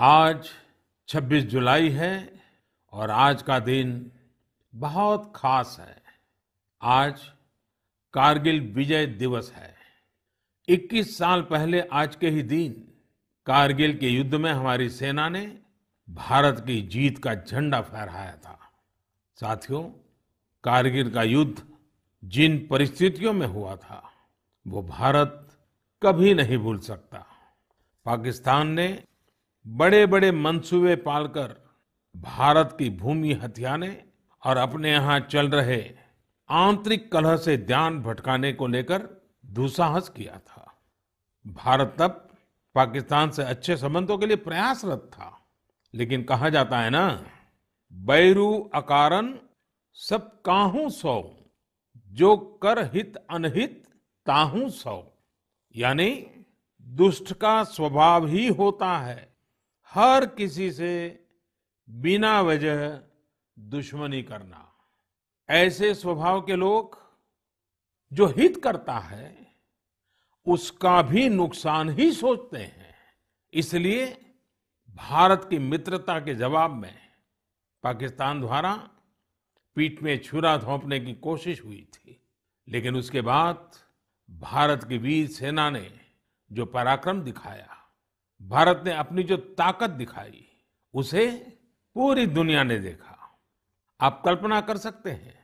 आज 26 जुलाई है और आज का दिन बहुत खास है आज कारगिल विजय दिवस है 21 साल पहले आज के ही दिन कारगिल के युद्ध में हमारी सेना ने भारत की जीत का झंडा फहराया था साथियों कारगिल का युद्ध जिन परिस्थितियों में हुआ था वो भारत कभी नहीं भूल सकता पाकिस्तान ने बड़े बड़े मंसूबे पालकर भारत की भूमि हथियाने और अपने यहां चल रहे आंतरिक कलह से ध्यान भटकाने को लेकर दुस्साहस किया था भारत तब पाकिस्तान से अच्छे संबंधों के लिए प्रयासरत था लेकिन कहा जाता है ना बैरू अकारण सब काहू सौ जो कर हित अनहित ताहू सौ यानी दुष्ट का स्वभाव ही होता है हर किसी से बिना वजह दुश्मनी करना ऐसे स्वभाव के लोग जो हित करता है उसका भी नुकसान ही सोचते हैं इसलिए भारत की मित्रता के जवाब में पाकिस्तान द्वारा पीठ में छुरा थोपने की कोशिश हुई थी लेकिन उसके बाद भारत की वीर सेना ने जो पराक्रम दिखाया भारत ने अपनी जो ताकत दिखाई उसे पूरी दुनिया ने देखा आप कल्पना कर सकते हैं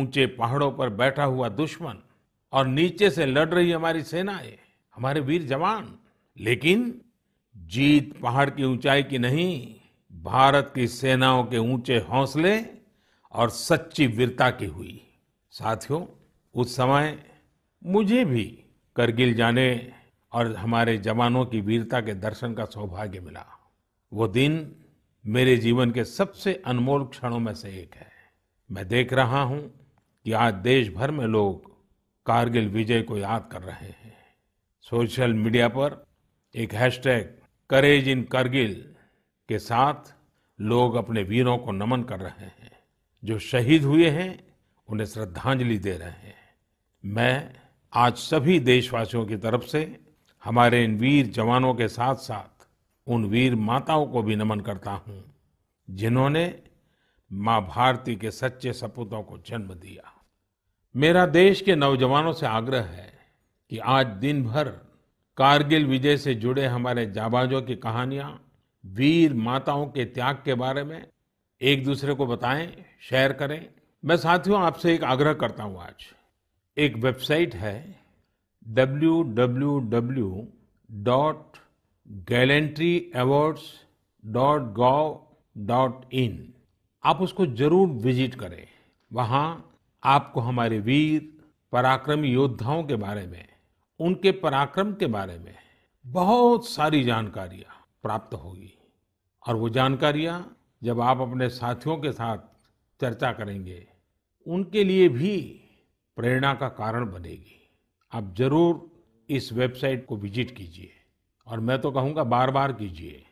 ऊंचे पहाड़ों पर बैठा हुआ दुश्मन और नीचे से लड़ रही हमारी सेनाएं हमारे वीर जवान लेकिन जीत पहाड़ की ऊंचाई की नहीं भारत की सेनाओं के ऊंचे हौसले और सच्ची वीरता की हुई साथियों उस समय मुझे भी करगिल जाने और हमारे जवानों की वीरता के दर्शन का सौभाग्य मिला वो दिन मेरे जीवन के सबसे अनमोल क्षणों में से एक है मैं देख रहा हूं कि आज देश भर में लोग कारगिल विजय को याद कर रहे हैं सोशल मीडिया पर एक हैशटैग करेज इन करगिल के साथ लोग अपने वीरों को नमन कर रहे हैं जो शहीद हुए हैं उन्हें श्रद्धांजलि दे रहे हैं मैं आज सभी देशवासियों की तरफ से हमारे इन वीर जवानों के साथ साथ उन वीर माताओं को भी नमन करता हूं जिन्होंने माँ भारती के सच्चे सपूतों को जन्म दिया मेरा देश के नौजवानों से आग्रह है कि आज दिन भर कारगिल विजय से जुड़े हमारे जाबाजों की कहानियां वीर माताओं के त्याग के बारे में एक दूसरे को बताएं शेयर करें मैं साथियों आपसे एक आग्रह करता हूं आज एक वेबसाइट है www.gallantryawards.gov.in आप उसको जरूर विजिट करें वहां आपको हमारे वीर पराक्रमी योद्धाओं के बारे में उनके पराक्रम के बारे में बहुत सारी जानकारियां प्राप्त होगी और वो जानकारियां जब आप अपने साथियों के साथ चर्चा करेंगे उनके लिए भी प्रेरणा का कारण बनेगी आप जरूर इस वेबसाइट को विजिट कीजिए और मैं तो कहूँगा बार बार कीजिए